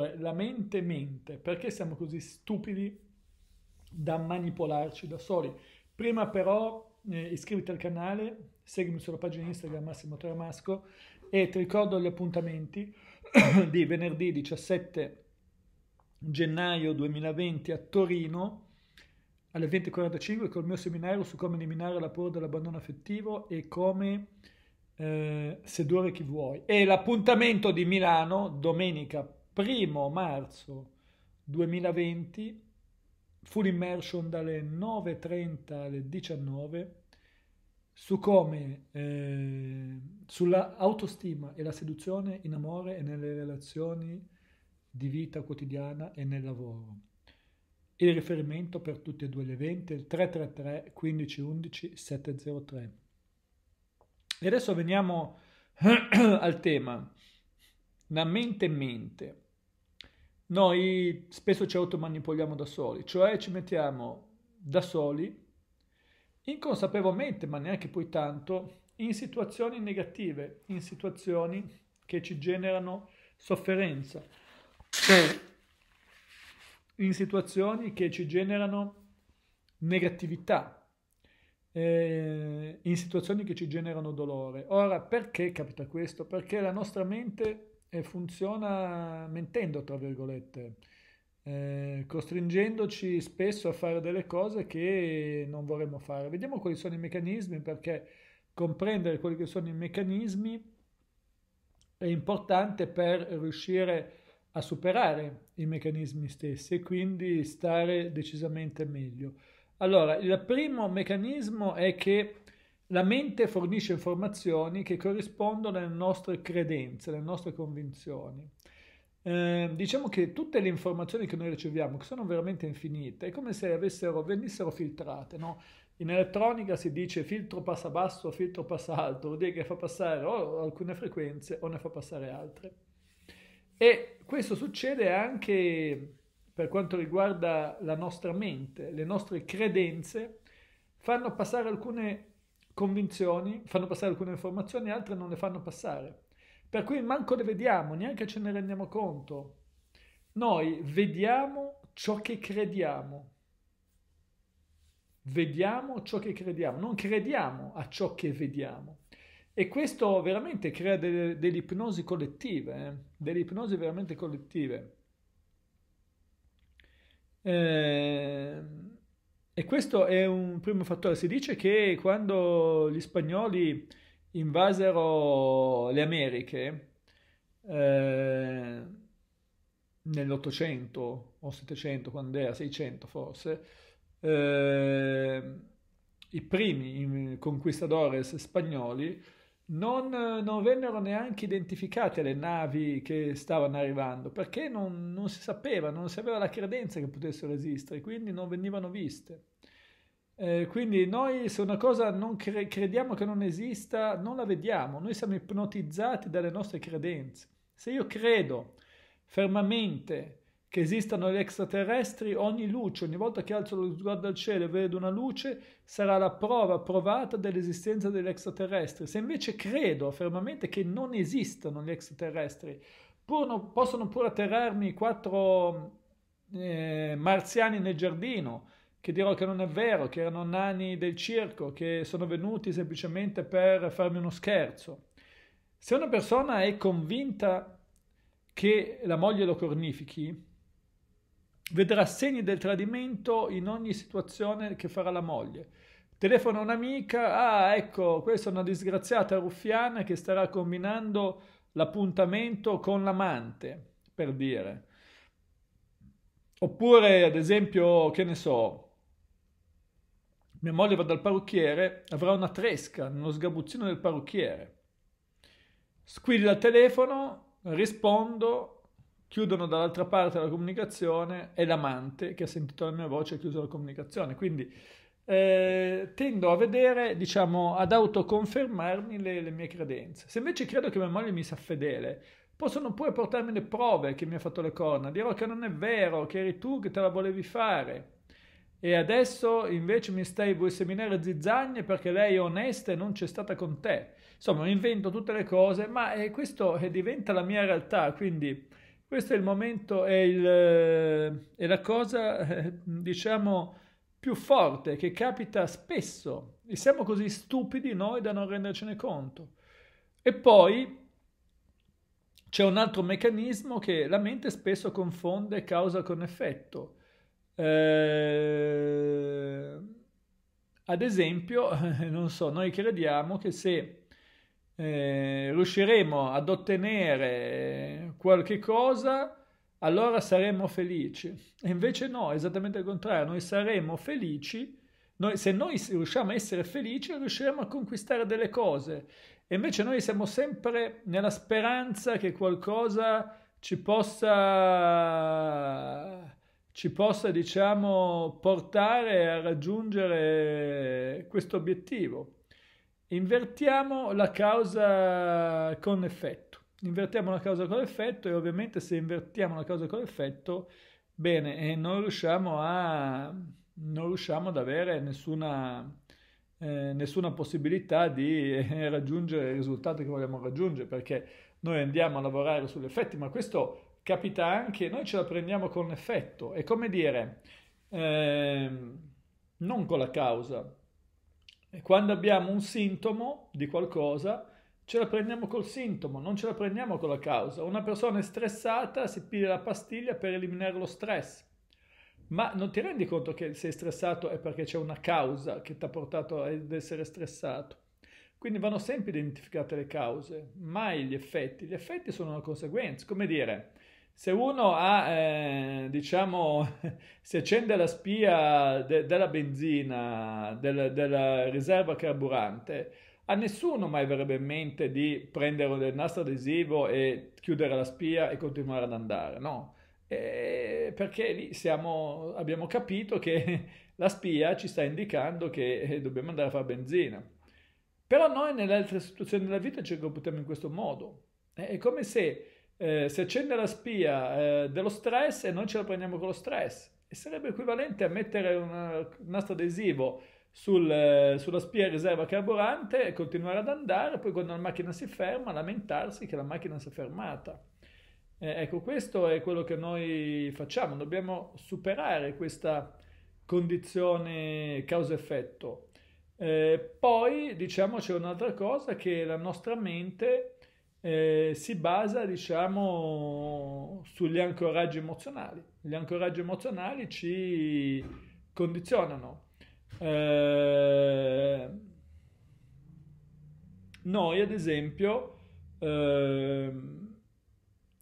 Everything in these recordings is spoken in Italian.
è eh, la mente mente, perché siamo così stupidi da manipolarci da soli? Prima però eh, iscriviti al canale, seguimi sulla pagina Instagram Massimo Tramasco e ti ricordo gli appuntamenti di venerdì 17 gennaio 2020 a Torino alle 20.45 col mio seminario su come eliminare la paura dell'abbandono affettivo e come eh, sedurre chi vuoi. E l'appuntamento di Milano domenica primo marzo 2020, full immersion dalle 9.30 alle 19 su come eh, sulla autostima e la seduzione in amore e nelle relazioni di vita quotidiana e nel lavoro. Il riferimento per tutti e due gli eventi è il 333 1511 703. E adesso veniamo al tema, la mente mente noi spesso ci automanipoliamo da soli, cioè ci mettiamo da soli, inconsapevolmente, ma neanche poi tanto, in situazioni negative, in situazioni che ci generano sofferenza, cioè, in situazioni che ci generano negatività, eh, in situazioni che ci generano dolore. Ora, perché capita questo? Perché la nostra mente e funziona mentendo, tra virgolette, eh, costringendoci spesso a fare delle cose che non vorremmo fare. Vediamo quali sono i meccanismi perché comprendere quelli che sono i meccanismi è importante per riuscire a superare i meccanismi stessi e quindi stare decisamente meglio. Allora, il primo meccanismo è che la mente fornisce informazioni che corrispondono alle nostre credenze, alle nostre convinzioni. Eh, diciamo che tutte le informazioni che noi riceviamo, che sono veramente infinite, è come se avessero, venissero filtrate. No? In elettronica si dice filtro passa basso, filtro passa alto, vuol dire che fa passare o alcune frequenze o ne fa passare altre. E questo succede anche per quanto riguarda la nostra mente, le nostre credenze fanno passare alcune convinzioni, fanno passare alcune informazioni, altre non le fanno passare. Per cui manco le vediamo, neanche ce ne rendiamo conto. Noi vediamo ciò che crediamo. Vediamo ciò che crediamo, non crediamo a ciò che vediamo. E questo veramente crea delle, delle ipnosi collettive, eh? delle ipnosi veramente collettive. Eh, e questo è un primo fattore. Si dice che quando gli spagnoli invasero le Americhe eh, nell'Ottocento o Settecento, quando era 600 forse, eh, i primi conquistadores spagnoli non, non, vennero neanche identificate le navi che stavano arrivando perché non, non si sapeva, non si aveva la credenza che potessero esistere, quindi non venivano viste. Eh, quindi noi se una cosa non cre- crediamo che non esista, non la vediamo, noi siamo ipnotizzati dalle nostre credenze. Se io credo fermamente che esistano gli extraterrestri, ogni luce, ogni volta che alzo lo sguardo al cielo e vedo una luce, sarà la prova provata dell'esistenza degli extraterrestri. Se invece credo fermamente che non esistano gli extraterrestri, pur non, possono pure atterrarmi quattro eh, marziani nel giardino, che dirò che non è vero, che erano nani del circo, che sono venuti semplicemente per farmi uno scherzo. Se una persona è convinta che la moglie lo cornifichi, vedrà segni del tradimento in ogni situazione che farà la moglie. Telefona un'amica, ah ecco, questa è una disgraziata ruffiana che starà combinando l'appuntamento con l'amante, per dire. Oppure, ad esempio, che ne so, mia moglie va dal parrucchiere, avrà una tresca nello sgabuzzino del parrucchiere. Squilla il telefono, rispondo, chiudono dall'altra parte la comunicazione, e l'amante che ha sentito la mia voce ha chiuso la comunicazione. Quindi eh, tendo a vedere, diciamo, ad autoconfermarmi le, le mie credenze. Se invece credo che mia moglie mi sia fedele, possono pure portarmi le prove che mi ha fatto le corna, dirò che non è vero, che eri tu che te la volevi fare e adesso invece mi stai vuoi seminare zizzagne perché lei è onesta e non c'è stata con te. Insomma, invento tutte le cose, ma eh, questo eh, diventa la mia realtà, quindi questo è il momento, è, il, eh, è la cosa, eh, diciamo, più forte che capita spesso e siamo così stupidi noi da non rendercene conto. E poi c'è un altro meccanismo che la mente spesso confonde causa con effetto. Eh, ad esempio, non so, noi crediamo che se eh, riusciremo ad ottenere qualche cosa, allora saremo felici. E invece no, esattamente il contrario, noi saremo felici, noi, se noi riusciamo a essere felici riusciremo a conquistare delle cose. E invece noi siamo sempre nella speranza che qualcosa ci possa ci possa, diciamo, portare a raggiungere questo obiettivo. Invertiamo la causa con effetto. Invertiamo la causa con effetto e ovviamente se invertiamo la causa con effetto, bene, e non riusciamo, a, non riusciamo ad avere nessuna, eh, nessuna possibilità di eh, raggiungere il risultato che vogliamo raggiungere, perché noi andiamo a lavorare sugli effetti, ma questo capita anche, noi ce la prendiamo con l'effetto, è come dire, ehm, non con la causa. quando abbiamo un sintomo di qualcosa, ce la prendiamo col sintomo, non ce la prendiamo con la causa. Una persona è stressata, si piglia la pastiglia per eliminare lo stress. Ma non ti rendi conto che sei stressato è perché c'è una causa che ti ha portato ad essere stressato. Quindi vanno sempre identificate le cause, mai gli effetti. Gli effetti sono una conseguenza. Come dire, se uno ha, eh, diciamo, si accende la spia de- della benzina, del- della riserva carburante, a nessuno mai verrebbe in mente di prendere del nastro adesivo e chiudere la spia e continuare ad andare, no? E eh, perché lì siamo, abbiamo capito che la spia ci sta indicando che eh, dobbiamo andare a fare benzina. Però noi nelle altre situazioni della vita ci comportiamo in questo modo. Eh, è come se eh, si accende la spia eh, dello stress e noi ce la prendiamo con lo stress. E sarebbe equivalente a mettere un nastro adesivo sul, eh, sulla spia riserva carburante e continuare ad andare, poi quando la macchina si ferma lamentarsi che la macchina si è fermata. Eh, ecco, questo è quello che noi facciamo, dobbiamo superare questa condizione causa-effetto. Eh, poi diciamo c'è un'altra cosa che la nostra mente eh, si basa diciamo sugli ancoraggi emozionali. Gli ancoraggi emozionali ci condizionano. Eh, noi ad esempio eh,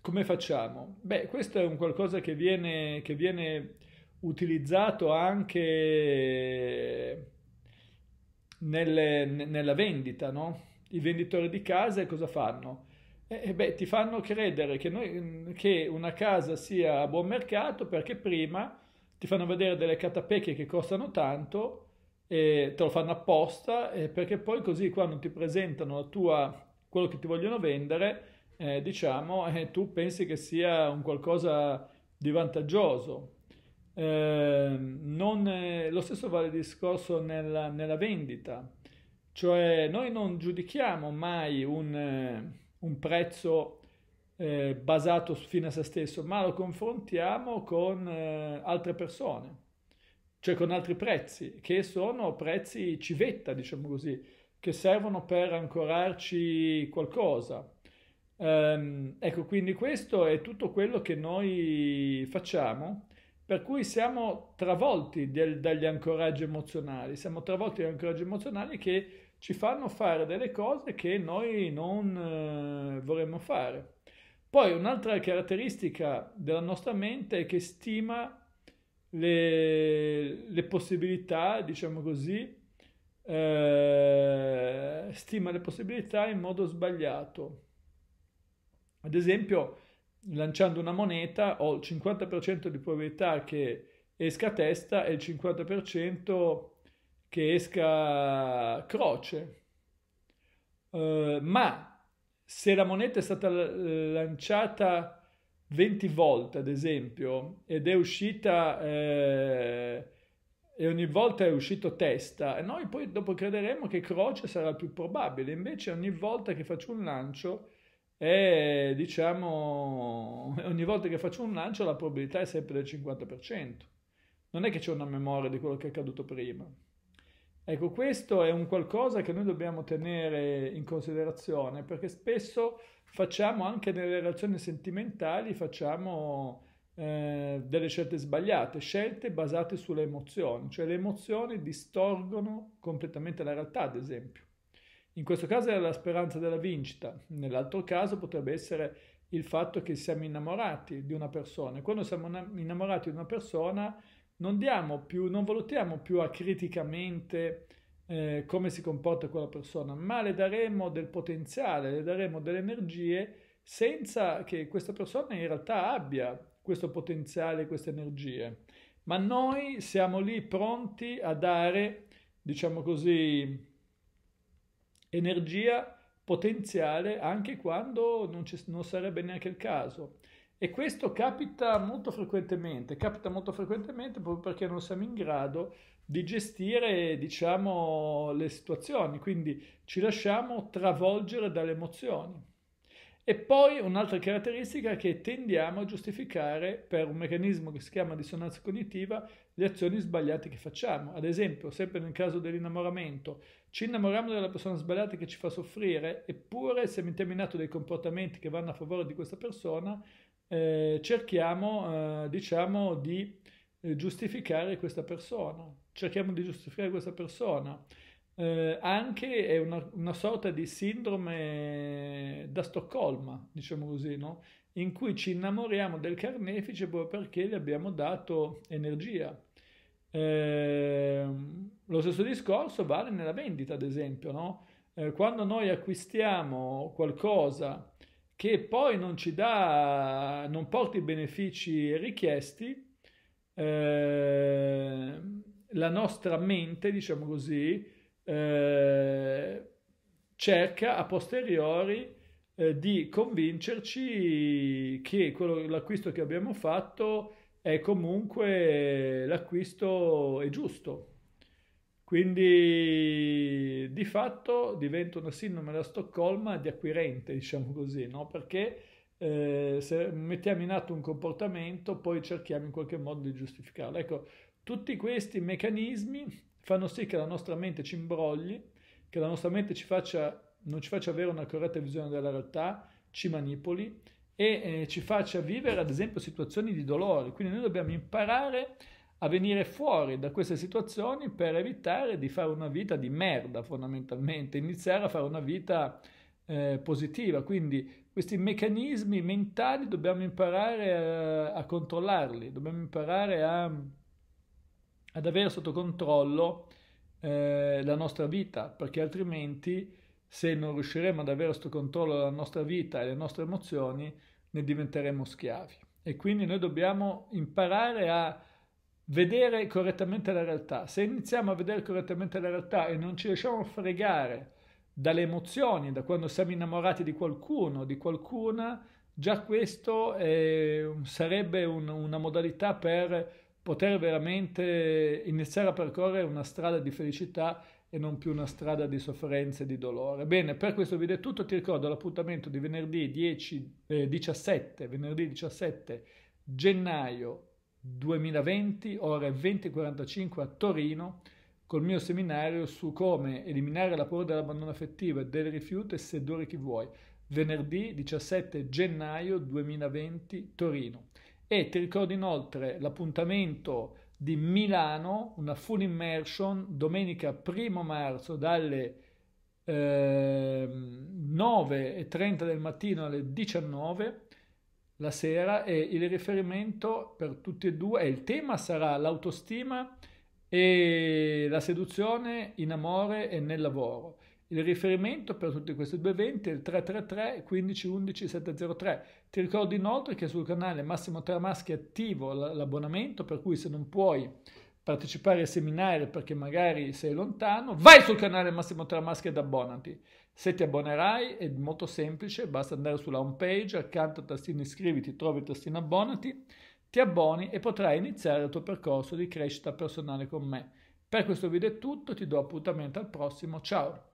come facciamo? Beh, questo è un qualcosa che viene, che viene utilizzato anche nelle, nella vendita, no? i venditori di case cosa fanno? Eh, eh beh, ti fanno credere che, noi, mm, che una casa sia a buon mercato perché prima ti fanno vedere delle catapecchie che costano tanto e te lo fanno apposta eh, perché poi così quando ti presentano la tua, quello che ti vogliono vendere, eh, diciamo, eh, tu pensi che sia un qualcosa di vantaggioso. Ehm, non, lo stesso vale il discorso nella, nella vendita. Cioè noi non giudichiamo mai un, eh, un prezzo eh, basato fino a se stesso, ma lo confrontiamo con eh, altre persone, cioè con altri prezzi, che sono prezzi civetta, diciamo così, che servono per ancorarci qualcosa. Um, ecco, quindi questo è tutto quello che noi facciamo, per cui siamo travolti del, dagli ancoraggi emozionali, siamo travolti dagli ancoraggi emozionali che ci fanno fare delle cose che noi non eh, vorremmo fare. Poi un'altra caratteristica della nostra mente è che stima le, le possibilità, diciamo così, eh, stima le possibilità in modo sbagliato. Ad esempio, lanciando una moneta ho il 50% di probabilità che esca a testa e il 50% che esca croce, uh, ma se la moneta è stata lanciata 20 volte, ad esempio, ed è uscita eh, e ogni volta è uscito testa, noi poi dopo crederemo che croce sarà più probabile, invece ogni volta che faccio un lancio è, diciamo, ogni volta che faccio un lancio la probabilità è sempre del 50%. Non è che c'è una memoria di quello che è accaduto prima. Ecco, questo è un qualcosa che noi dobbiamo tenere in considerazione perché spesso facciamo anche nelle relazioni sentimentali, facciamo eh, delle scelte sbagliate, scelte basate sulle emozioni, cioè le emozioni distorgono completamente la realtà, ad esempio. In questo caso è la speranza della vincita, nell'altro caso potrebbe essere il fatto che siamo innamorati di una persona. Quando siamo innamorati di una persona non diamo più, non valutiamo più acriticamente eh, come si comporta quella persona, ma le daremo del potenziale, le daremo delle energie senza che questa persona in realtà abbia questo potenziale, queste energie. Ma noi siamo lì pronti a dare, diciamo così, energia potenziale anche quando non, ci, non sarebbe neanche il caso. E questo capita molto frequentemente, capita molto frequentemente proprio perché non siamo in grado di gestire, diciamo, le situazioni, quindi ci lasciamo travolgere dalle emozioni. E poi un'altra caratteristica è che tendiamo a giustificare per un meccanismo che si chiama dissonanza cognitiva le azioni sbagliate che facciamo. Ad esempio, sempre nel caso dell'innamoramento, ci innamoriamo della persona sbagliata che ci fa soffrire, eppure se mettiamo in atto dei comportamenti che vanno a favore di questa persona, eh, cerchiamo, eh, diciamo, di eh, giustificare questa persona. Cerchiamo di giustificare questa persona. Eh, anche è una, una, sorta di sindrome da Stoccolma, diciamo così, no? in cui ci innamoriamo del carnefice proprio perché gli abbiamo dato energia. Eh, lo stesso discorso vale nella vendita, ad esempio, no? eh, quando noi acquistiamo qualcosa che poi non ci dà, non porti i benefici richiesti, eh, la nostra mente, diciamo così, eh, cerca a posteriori eh, di convincerci che quello, l'acquisto che abbiamo fatto è comunque l'acquisto è giusto. Quindi di fatto diventa una sindrome da Stoccolma di acquirente, diciamo così, no? perché eh, se mettiamo in atto un comportamento poi cerchiamo in qualche modo di giustificarlo. Ecco, tutti questi meccanismi fanno sì che la nostra mente ci imbrogli, che la nostra mente ci faccia, non ci faccia avere una corretta visione della realtà, ci manipoli e eh, ci faccia vivere ad esempio situazioni di dolore. Quindi noi dobbiamo imparare a venire fuori da queste situazioni per evitare di fare una vita di merda fondamentalmente, iniziare a fare una vita eh, positiva. Quindi questi meccanismi mentali dobbiamo imparare a, eh, a controllarli, dobbiamo imparare a, ad avere sotto controllo eh, la nostra vita, perché altrimenti se non riusciremo ad avere sotto controllo la nostra vita e le nostre emozioni, ne diventeremo schiavi. E quindi noi dobbiamo imparare a vedere correttamente la realtà. Se iniziamo a vedere correttamente la realtà e non ci lasciamo a fregare dalle emozioni, da quando siamo innamorati di qualcuno, di qualcuna, già questo è, eh, sarebbe un, una modalità per poter veramente iniziare a percorrere una strada di felicità e non più una strada di sofferenza e di dolore. Bene, per questo video è tutto, ti ricordo l'appuntamento di venerdì 10, eh, 17, venerdì 17 gennaio 2020, ore 20.45 a Torino, col mio seminario su come eliminare la paura dell'abbandono affettivo e del rifiuto e sedurre chi vuoi, venerdì 17 gennaio 2020 Torino. E ti ricordo inoltre l'appuntamento di Milano, una full immersion, domenica 1 marzo dalle eh, 9.30 del mattino alle 19.00, la sera e il riferimento per tutti e due, il tema sarà l'autostima e la seduzione in amore e nel lavoro. Il riferimento per tutti questi due eventi è il 333 15 11 703. Ti ricordo inoltre che sul canale Massimo Tramaschi è attivo l'abbonamento, per cui se non puoi partecipare ai seminari perché magari sei lontano, vai sul canale Massimo Tramaschi ed abbonati. Se ti abbonerai è molto semplice, basta andare sulla home page, accanto al tastino iscriviti trovi il tastino abbonati, ti abboni e potrai iniziare il tuo percorso di crescita personale con me. Per questo video è tutto, ti do appuntamento al prossimo, ciao!